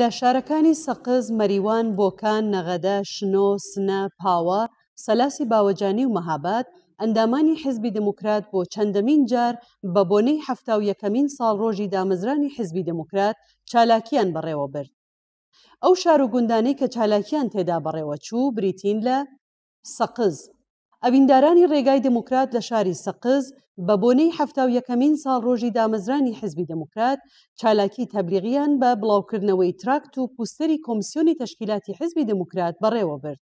لە شارەکانی سەقز مەریوان بۆکان نەغەدە شنۆ سنە پاوە سەلاسی باوەجانی و مەهابات ئەندامانی حزبی دموکرات بۆ چەندەمین جار بە بۆنەی هەفتا و یەکەمین ساڵ ڕۆژی دامەزرانی حزبی دموکرات چالاکیان بەڕێوە برد ئەو شار و گوندانەی کە چالاکیان تێدا بەڕێوە چوو بریتین لە سەقز ئەویندارانی ڕێگای دموکرات لە شاری سەقز بە بۆنەی هەفتا و یەکەمین ساڵ ڕۆژی دامەزرانی حزبی دموکرات چالاکی تەبلیغیان بە بڵاوکردنەوەی تراکت و پوستری کۆمسیۆنی تەشکیلاتی حزبی دموکرات بەڕێوە برد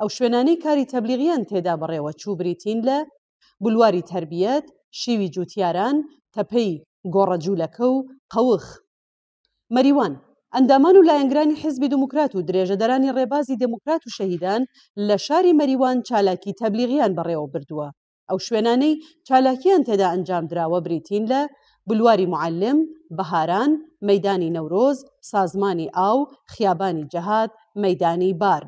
ئەو شوێنانەی کاری تەبلیغیان تێدا بڕێوە چوو بریتین لە بولواری تربیەت شیوی جووتیاران تەپەی گۆڕەجوولەکە و قەوخ مەریوان ئەندامان و لایەنگرانی حزبی دموکرات و درێژەدەرانی ڕێبازی دموکرات و شەهیدان لە شاری مەریوان چالاکی تەبلیغیان بەڕێوە بردووە ئەو شوێنانەی چالاکیان تێدا ئەنجام درراوە بریتین لە بلواری معلم بەهاران مەدانی نەورۆز سازمانی ئاو خیابانی جەهات مەدانی بار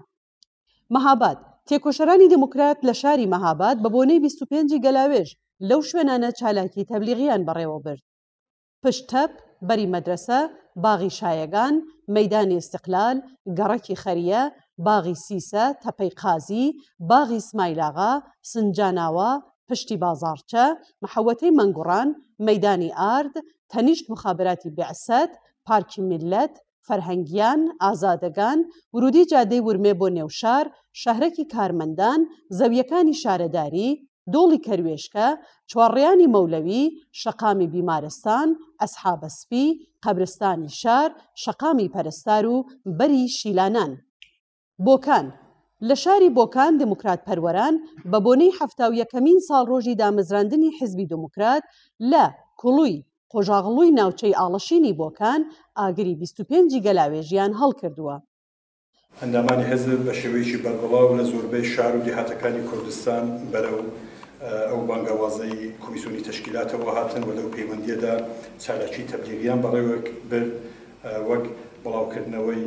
مەهاباد تێکۆشەرانی دموکرات لە شاری مەهاباد بە بۆنەی 25 گەلاوێژ لەو شوێنانە چالاکی تەبلیغیان بەڕێوە برد پشتەپ بەری مەدرسە باغی شایەگان مەدانی استقلال گەڕەکی خەریە باغی سیسە تەپەی قازی باغی سمایلاغا سنجاناوە پشتی بازارچە محەوەتەی مەنگوڕان مەدانی ئارد تەنیشت مخابراتی بەعسەت پارکی میلەت فەرهەنگیان ئازادەگان ورودی جادەی ورمێ بۆ نێوشار شەهرەکی کارمەندان زەویەکانی شارەداری دۆڵی کەروێشکە چوارڕیانی مەولەوی شەقامی بیمارستان ئەسحابەسپی قەبرستانی شار شەقامی پەرستار و بەری شیلانان بۆکان لە شاری بۆکان دموکرات پەروەران بە بۆنەی هەفتا و یەکەمین ساڵ ڕۆژی دامەزراندنی حزبی دموکرات لە کوڵووی قۆژاغڵووی ناوچەی ئاڵەشینی بۆکان ئاگری 25 گەلاوێژیان هەڵکردووە. ئەندامانی حەزب بە شێوەیەکی بەرگڵاو لە زۆربەی شار و دیهاتەکانی کوردستان بەرەو ئەو بانگەوازەی کومیسیۆنی تشکیلاتەوە هاتن و لەو پەیوەندیەدا چالاکی تەبلیغیان بەڕێوەک برد وەک بڵاوکردنەوەی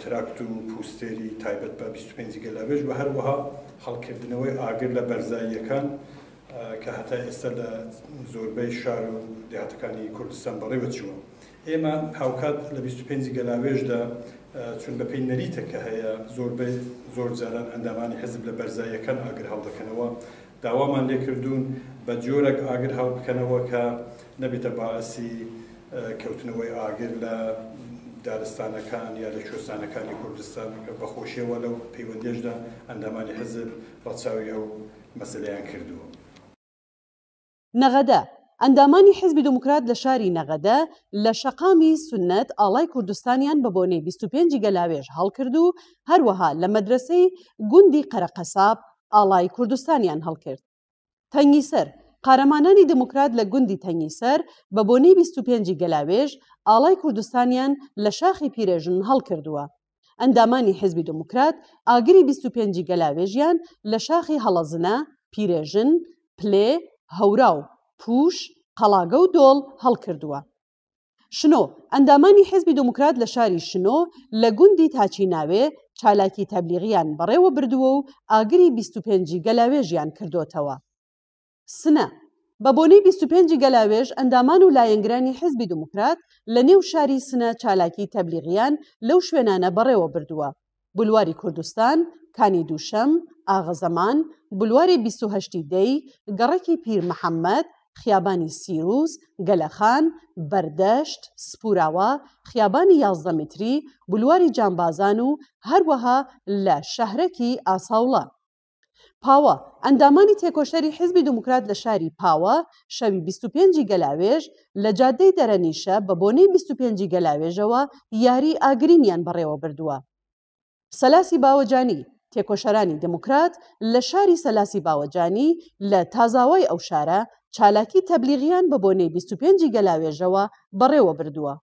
تراکت و پوستێری تایبەت بە 25 گەلابێژ بە هەروەها خەڵکردنەوەی ئاگر لە بەرزاییەکان کە هەتا ئێستا لە زۆربەی شار و دیاتەکانی کوردستان بەڕێوە چوە. ئێمە هاوکات لە 25 گەلاوێژدا چون بە پێی نەریتە کە هەیە زۆربەی زۆر جاران ئەندامانی حزب لە بەرزاییەکان ئاگر هەڵدەکەنەوە داوامان لێکردوون بە جۆرەك ئاگر هاو بکەنەوە کە نەبێتە باسی کەوتنەوەی ئاگر لە دارستانەکان یا لە کوێستانەکانی کوردستان بەخۆشیەوە لەو پەیوەندێشدا ئەندامانی حزب ڕەچاوی ئەو مەسلیان کردووە. نەغەدە ئەندامانی حزبی دموکرات لە شاری نەغەدە لە شەقامی سنت ئاڵای کوردستانیان بە بۆنەی 25 گەلاوێژ هەڵکرد و هەروەها لە مەدرسەی گوندی قەرەقەساب ئاڵای کوردستانیان هەڵکرد تەنگی سەر قارەمانانی دموکرات لە گوندی تەنگی سەر بە بۆنەی 25 گەلاوێژ ئاڵای کوردستانیان لە شاخی پیرێژن هەڵکردووە ئەندامانی حزبی دموکرات ئاگری 25 گەلاوێژیان لە شاخی هەڵەزنە پیرێژن پلێ هەورا و پوش قەلاگە و دۆڵ هەڵکردووە شنۆ ئەندامانی حزبی دموکرات لە شاری شنۆ لە گوندی تاچیناوێ چالاکی تەبلیغیان بەڕێوە بردووە و ئاگری 25 گەلاوێژیان کردوتەوە سنە بە بۆنەی 25 گەلاوێژ ئەندامان و لایەنگرانی حزبی دموکرات لە نێو شاری سنە چالاکی تەبلیغیان لەو شوێنانە بەڕێوە بردووە بولواری کوردستان کانی دووشەم ئاغەزەمان بولواری 28 دەی گەڕەکی پیر محەممەد خیابانی سیروس، گەلەخان، بەردەشت، سپوراوە، خیابانی یازدەمتری، بولواری جانبازان و هەروەها لە شەهرەکی ئاساوڵە. پاوە ئەندامانی تێکۆشەری حزبی دموکرات لە شاری پاوە شەوی 25 گەلاوێژ لە جادەی دەرەنیشە بە بۆنەی 25 گەلاوێژەوە یاری ئاگرینیان بەڕێوە بردووە. سەلاسی باوەجانی تێکۆشەرانی دموکرات لە شاری سەلاسی باوەجانی لە تازاوای ئەو شارە چالاکی تەبلیغیان بە بۆنەی 25 گەلاوێژەوە بەڕێوە بردووە